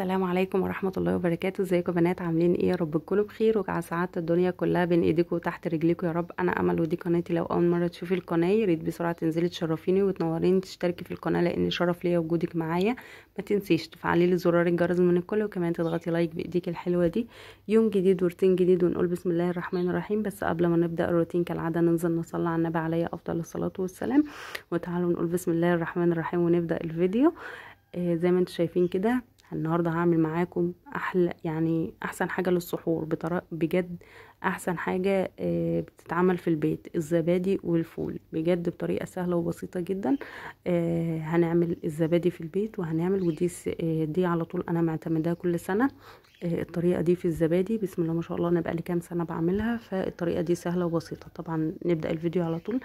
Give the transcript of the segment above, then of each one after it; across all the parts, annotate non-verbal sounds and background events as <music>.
السلام عليكم ورحمة الله وبركاته ازيكم بنات عاملين ايه يا رب تكونوا بخير وعلى سعادة الدنيا كلها بين ايديكم وتحت رجليكم يا رب انا امل ودي قناتي لو اول مرة تشوفي القناة ياريت ريت بسرعة تنزلي تشرفيني وتنوريني تشتركي في القناة لان شرف ليا وجودك معايا ما تنسيش تفعلي لي زرار الجرس من الكل وكمان تضغطي لايك بايديك الحلوة دي يوم جديد وروتين جديد ونقول بسم الله الرحمن الرحيم بس قبل ما نبدأ الروتين كالعادة ننزل نصلي على النبي عليه افضل الصلاة والسلام وتعالوا نقول بسم الله الرحمن الرحيم ونبدأ الفيديو آه زي ما انتم شايفين كده النهارده هعمل معاكم احلى يعني احسن حاجه للسحور بجد احسن حاجه آه، بتتعمل في البيت الزبادي والفول بجد بطريقه سهله وبسيطه جدا آه، هنعمل الزبادي في البيت وهنعمل ودي آه، دي على طول انا معتمداها كل سنه الطريقه دي في الزبادي بسم الله ما شاء الله انا بقالي كام سنه بعملها فالطريقه دي سهله وبسيطه طبعا نبدا الفيديو على طول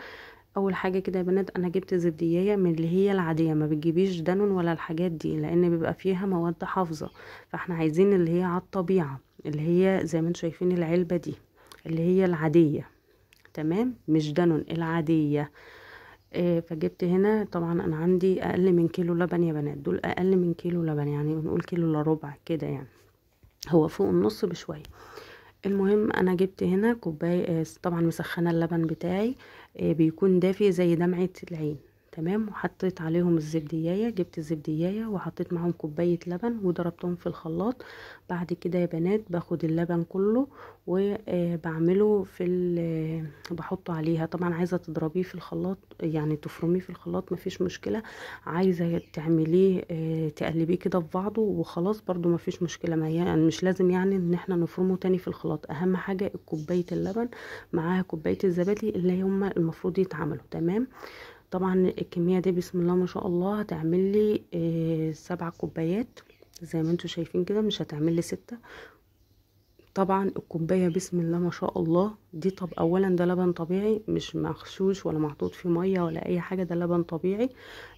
اول حاجه كده يا بنات انا جبت زبديه من اللي هي العاديه ما بتجيبيش دانون ولا الحاجات دي لان بيبقى فيها مواد حافظه فاحنا عايزين اللي هي على الطبيعه اللي هي زي ما انتم شايفين العلبه دي اللي هي العاديه تمام مش دانون العاديه آه فجبت هنا طبعا انا عندي اقل من كيلو لبن يا بنات دول اقل من كيلو لبن يعني نقول كيلو الا ربع كده يعني هو فوق النص بشويه المهم انا جبت هنا كوبايه آه، طبعا مسخنه اللبن بتاعي آه، بيكون دافي زي دمعة العين تمام وحطيت عليهم الزبدية جبت الزبدية وحطيت معاهم كوباية لبن وضربتهم في الخلاط بعد كده يا بنات باخد اللبن كله وبعمله آه، في آه، بحطه عليها طبعا عايزة تضربيه في الخلاط يعني تفرميه في الخلاط مفيش مشكلة عايزة تعمليه آه، تقلبيه كده في بعضه وخلاص برضو مفيش مشكلة ما يعني مش لازم يعني ان احنا نفرمه تاني في الخلاط اهم حاجة كوباية اللبن معاها كوباية الزبادي اللي هما المفروض يتعملوا تمام طبعا الكميه دي بسم الله ما شاء الله هتعمل لي آه، سبع كوبايات زي ما انتم شايفين كده مش هتعمل لي سته طبعا الكوبايه بسم الله ما شاء الله دي طب اولا ده لبن طبيعي مش مغشوش ولا محطوط فيه ميه ولا اي حاجه ده لبن طبيعي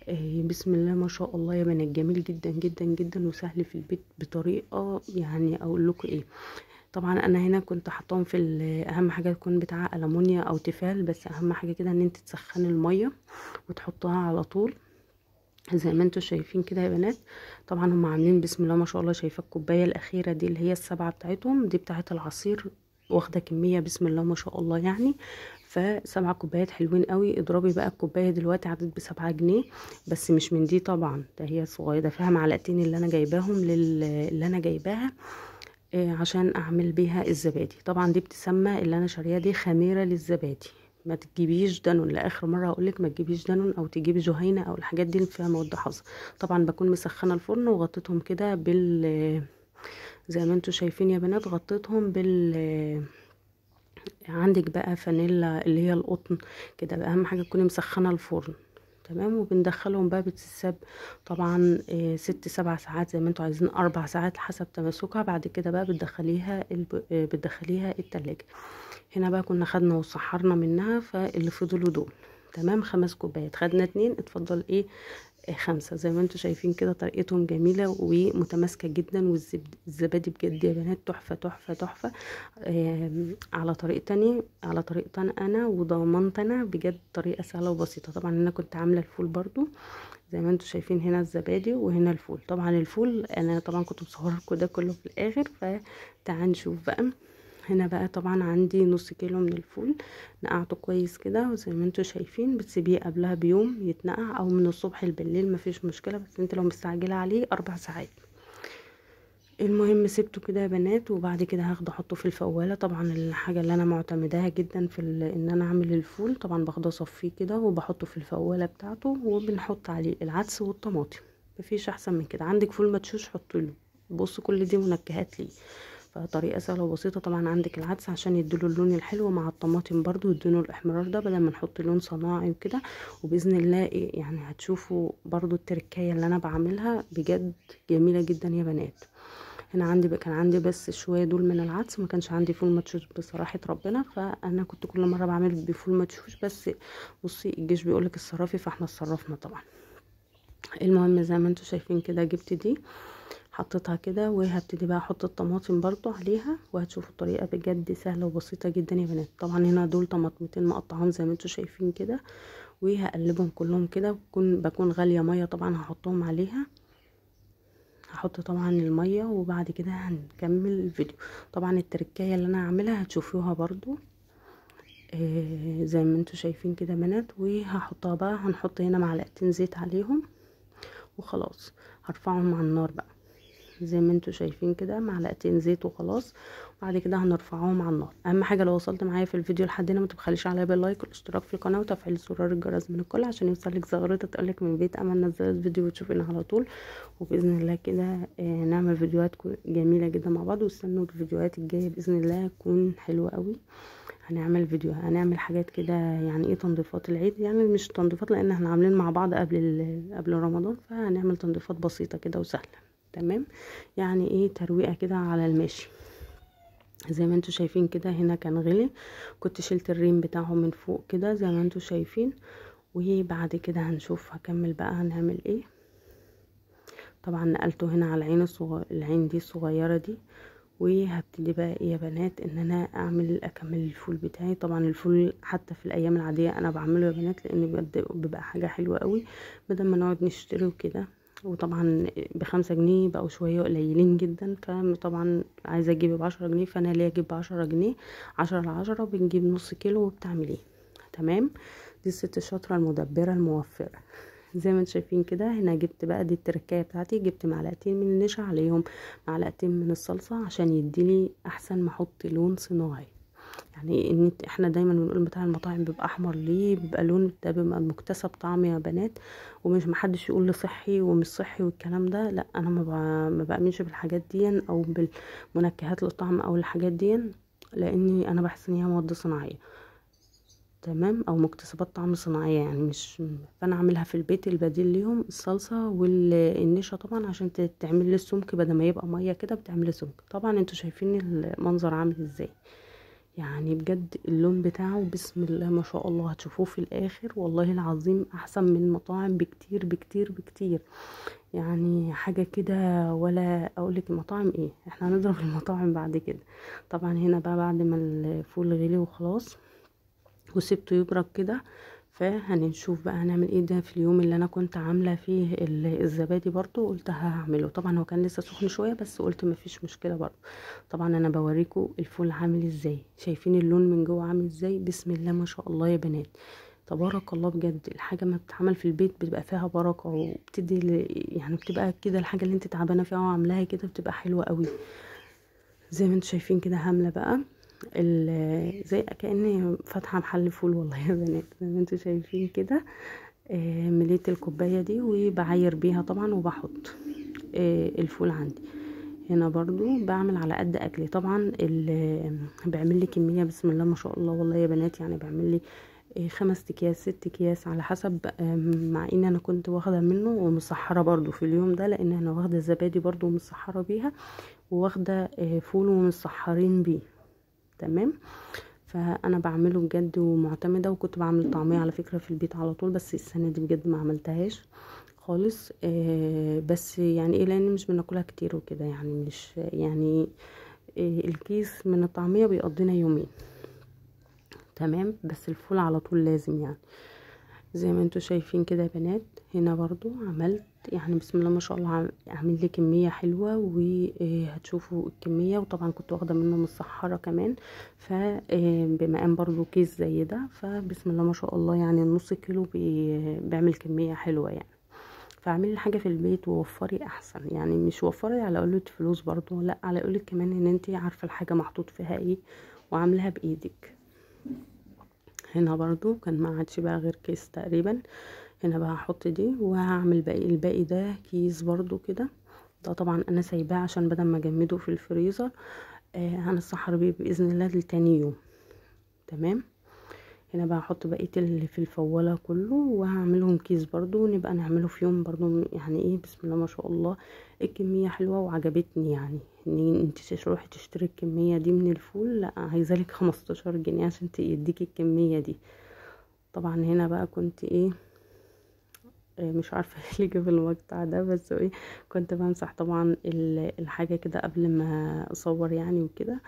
آه، بسم الله ما شاء الله يا بنات جميل جدا جدا جدا وسهل في البيت بطريقه يعني اقول لكم ايه طبعا انا هنا كنت حطهم في اهم حاجه تكون بتاع المونيا او تيفال بس اهم حاجه كده ان انت تسخني الميه وتحطها على طول زي ما انتم شايفين كده يا بنات طبعا هم عاملين بسم الله ما شاء الله شايفه الكوبايه الاخيره دي اللي هي السبعه بتاعتهم دي بتاعه العصير واخده كميه بسم الله ما شاء الله يعني فسبعه كوبايات حلوين قوي اضربي بقى الكوبايه دلوقتي عدد بسبعة جنيه بس مش من دي طبعا ده هي صغيره فيها معلقتين اللي انا جايباهم اللي انا جايباها آه، عشان اعمل بيها الزبادي طبعا دي بتسمى اللي انا شاريها دي خميره للزبادي ما تجيبيش دانون لاخر مره اقولك ما تجيبيش دانون او تجيبي جهينه او الحاجات دي اللي فيها مواد حافظه طبعا بكون مسخنه الفرن وغطيتهم كده بال زي ما انتوا شايفين يا بنات غطيتهم بال عندك بقى فانيلا اللي هي القطن كده اهم حاجه تكوني مسخنه الفرن تمام وبندخلهم بقى بتتساب طبعا آه، ست سبع ساعات زي ما انتوا عايزين اربع ساعات حسب تماسكها بعد كده بقى بتدخليها آه، بتدخليها التلاجة هنا بقى كنا خدنا وصحرنا منها فاللي فضلوا دول تمام خمس كوبايات خدنا اتنين اتفضل ايه خمسة زي ما انتم شايفين كده طريقتهم جميلة ومتماسكة جدا والزبادي بجد يا بنات تحفة تحفة تحفة على طريقتني على طريقتنا انا وضمنت انا بجد طريقة سهلة وبسيطة طبعا انا كنت عاملة الفول برضو زي ما انتم شايفين هنا الزبادي وهنا الفول طبعا الفول انا طبعا كنت مصوركم ده كله في الاخر فتعال نشوف بقى هنا بقى طبعا عندي نص كيلو من الفول نقعته كويس كده وزي ما انتوا شايفين بتسيبيه قبلها بيوم يتنقع او من الصبح لبالليل مفيش مشكله بس انت لو مستعجله عليه اربع ساعات المهم سبته كده يا بنات وبعد كده هاخده احطه في الفواله طبعا الحاجه اللي انا معتمداها جدا في ان انا اعمل الفول طبعا باخده اصفيه كده وبحطه في الفواله بتاعته وبنحط عليه العدس والطماطم مفيش احسن من كده عندك فول متشوش حطيله بصوا كل دي منكهات ليه فطريقه سهله وبسيطه طبعا عندك العدس عشان يديله اللون الحلو مع الطماطم برضو يديله الاحمرار ده بدل ما نحط لون صناعي وكده وباذن الله ايه يعني هتشوفوا برضو التركايه اللي انا بعملها بجد جميله جدا يا بنات هنا عندي كان عندي بس شويه دول من العدس ما كانش عندي فول ماتشوش بصراحه ربنا فانا كنت كل مره بعمل بفول ماتشوش بس بصي الجيش بيقولك اتصرفي فاحنا اتصرفنا طبعا المهم زي ما انتم شايفين كده جبت دي حطيتها كده وهبتدي بقى احط الطماطم برضو عليها وهتشوفوا الطريقه بجد سهله وبسيطه جدا يا بنات طبعا هنا دول طماطمتين مقطعهم زي ما انتم شايفين كده وهقلبهم كلهم كده بكون بكون غاليه ميه طبعا هحطهم عليها هحط طبعا الميه وبعد كده هنكمل الفيديو طبعا التركايه اللي انا هعملها هتشوفوها برضو آه زي ما انتم شايفين كده بنات وهحطها بقى هنحط هنا معلقتين زيت عليهم وخلاص هرفعهم على النار بقى زي ما انتم شايفين كده معلقتين زيت وخلاص وبعد كده هنرفعهم على النار اهم حاجه لو وصلت معايا في الفيديو لحد هنا ما تبخليش عليا باللايك والاشتراك في القناه وتفعيل زرار الجرس من الكل عشان يوصلك زغرتة تقولك من بيت امل نزلت فيديو وتشوفينها على طول وباذن الله كده آه، نعمل فيديوهات جميله جدا مع بعض واستنوا الفيديوهات الجايه باذن الله هتكون حلوه قوي هنعمل فيديو هنعمل حاجات كده يعني ايه تنظيفات العيد يعني مش تنظيفات لان احنا عاملين مع بعض قبل قبل رمضان فهنعمل تنظيفات بسيطه كده وسهله تمام يعني ايه ترويقه كده على الماشي زي ما انتوا شايفين كده هنا كان غلي كنت شلت الريم بتاعه من فوق كده زي ما انتوا شايفين وبعد كده هنشوف هكمل بقى هنعمل ايه طبعا نقلته هنا على العين الصغ... العين دي الصغيره دي وهبتدي بقى ايه يا بنات ان انا اعمل اكمل الفول بتاعي طبعا الفول حتى في الايام العاديه انا بعمله يا بنات لان بيبقى حاجه حلوه قوي بدل ما نقعد نشتري وكده وطبعا بخمسة جنيه بقوا شوية قليلين جدا فطبعا عايزة اجيب بعشرة جنيه فانا ليه اجيب بعشرة جنيه عشرة لعشرة بنجيب نص كيلو وبتعمليه تمام دي الست الشاطرة المدبرة الموفرة <laughs> زي ما انتم شايفين كده هنا جبت بقى دي التركايه بتاعتي جبت معلقتين من النشا عليهم معلقتين من الصلصه عشان يديلي احسن ما احط لون صناعي يعني ان احنا دايما بنقول بتاع المطاعم بيبقى احمر ليه بيبقى لون ده بيبقى مكتسب طعم يا بنات ومش محدش يقول لي صحي ومش صحي والكلام ده لا انا ما بامنش بالحاجات دي او بالمنكهات للطعم او الحاجات دي لاني انا بحس ان هي مواد صناعيه تمام او مكتسبات طعم صناعيه يعني مش فانا اعملها في البيت البديل ليهم الصلصه والنشا طبعا عشان تعمل لي السمك بدل ما يبقى ميه كده بتعمل لي سمك طبعا انتوا شايفين المنظر عامل ازاي يعني بجد اللون بتاعه بسم الله ما شاء الله هتشوفوه في الاخر والله العظيم احسن من مطاعم بكتير بكتير بكتير يعني حاجه كده ولا اقولك المطاعم ايه احنا هنضرب <laughs> المطاعم بعد كده طبعا هنا بقى بعد ما الفول غلي وخلاص وسبته يبرد كده فهنشوف بقى هنعمل ايه ده في اليوم اللي انا كنت عامله فيه الزبادي برضو قلت هعمله طبعا هو كان لسه سخن شويه بس قلت مفيش مشكله برضو طبعا انا بوريكم الفول عامل ازاي شايفين اللون من جوه عامل ازاي بسم الله ما شاء الله يا بنات تبارك الله بجد الحاجة ما بتتعمل في البيت بتبقى فيها بركة وبتدي يعني بتبقى كده الحاجة اللي انت تعبانة فيها وعاملاها كده بتبقى حلوة قوي زي ما انتم شايفين كده هاملة بقى زي كأني فاتحة محل فول والله يا بنات زي ما انتم شايفين كده آه، مليت الكوباية دي وبعاير بيها طبعا وبحط آه، الفول عندي هنا برضو بعمل على قد اكلي طبعا آه، بعمل لي كميه بسم الله ما شاء الله والله يا بنات يعني بعمل لي خمس اكياس ست اكياس على حسب مع ان انا كنت واخده منه ومسحره برضو في اليوم ده لان انا واخده زبادي برضو ومسحره بيها وواخده فول ومسحرين بيه تمام فانا بعمله بجد ومعتمده وكنت بعمل طعميه على فكره في البيت على طول بس السنه دي بجد ما عملتهاش خالص آه بس يعني ايه لان مش بناكلها كتير وكده يعني مش يعني آه الكيس من الطعميه بيقضينا يومين تمام بس الفول على طول لازم يعني زي ما انتوا شايفين كده يا بنات هنا برضو عملت يعني بسم الله ما شاء الله عامل لي كميه حلوه وهتشوفوا الكميه وطبعا كنت واخده منهم الصحاره كمان ف بمقام برضو كيس زي ده فبسم الله ما شاء الله يعني النص كيلو بيعمل كميه حلوه يعني فاعملي الحاجه في البيت ووفري احسن يعني مش وفري على قله فلوس برضو لا على قله كمان ان انت عارفه الحاجه محطوط فيها ايه وعاملاها بايدك هنا برضو كان ما عادش بقى غير كيس تقريبا هنا بقى هحط دي وهعمل باقي الباقي ده كيس برضو كده ده طبعا انا سايباه عشان بدل ما اجمده في الفريزر آه هنسحر بيه باذن الله لتاني يوم تمام هنا بقى هحط بقيه اللي في الفوله كله وهعملهم كيس برضو نبقى نعمله في يوم برضو يعني ايه بسم الله ما شاء الله الكميه حلوه وعجبتني يعني ان انت تروحي تشتري الكميه دي من الفول لا عايزالك 15 جنيه عشان يديكي الكميه دي طبعا هنا بقى كنت ايه آه، مش عارفه ليه <laughs> جاب المقطع ده بس ايه كنت بمسح طبعا الحاجه كده قبل ما اصور يعني وكده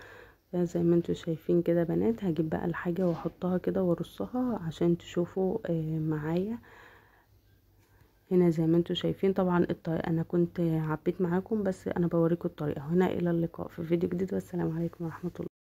زي ما انتوا شايفين كده بنات هجيب بقى الحاجة واحطها كده وارصها عشان تشوفوا آه، معايا هنا زي ما انتوا شايفين طبعا الطريقة انا كنت عبيت معاكم بس انا بوريكم الطريقة هنا الى اللقاء في فيديو جديد والسلام عليكم ورحمة الله